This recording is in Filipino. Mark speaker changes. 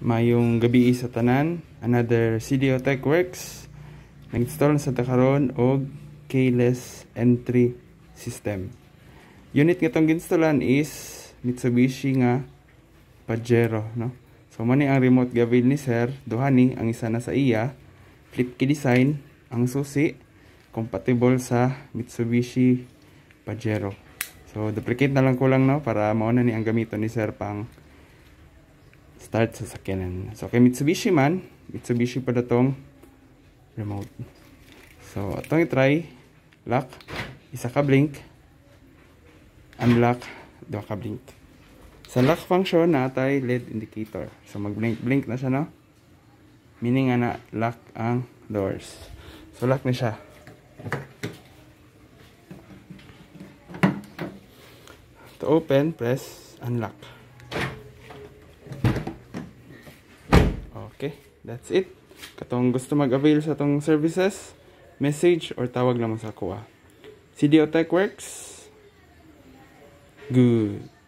Speaker 1: mayong gabi sa tanan another CDO Tech Works nag-install sa takaron og keyless entry system unit nga tong ginstalan is Mitsubishi nga Pajero no so man ang remote gavil ni sir duha ang isa na sa iya flip key design ang susi compatible sa Mitsubishi Pajero so duplicate na lang ko lang no para mauna ni ang gamito ni sir pang start sa sakyanan. So, kay Mitsubishi man, Mitsubishi pala tong remote. So, atong i-try, lock, isa ka blink, unlock, duha ka blink. Sa lock function, natay LED indicator. So, mag-blink-blink na siya, no? Meaning nga na, lock ang doors. So, lock na siya. To open, press unlock. Okay, that's it. Katong gusto mag-avail sa tong services, message or tawag lang sa kuha. CDO Tech Works. Good.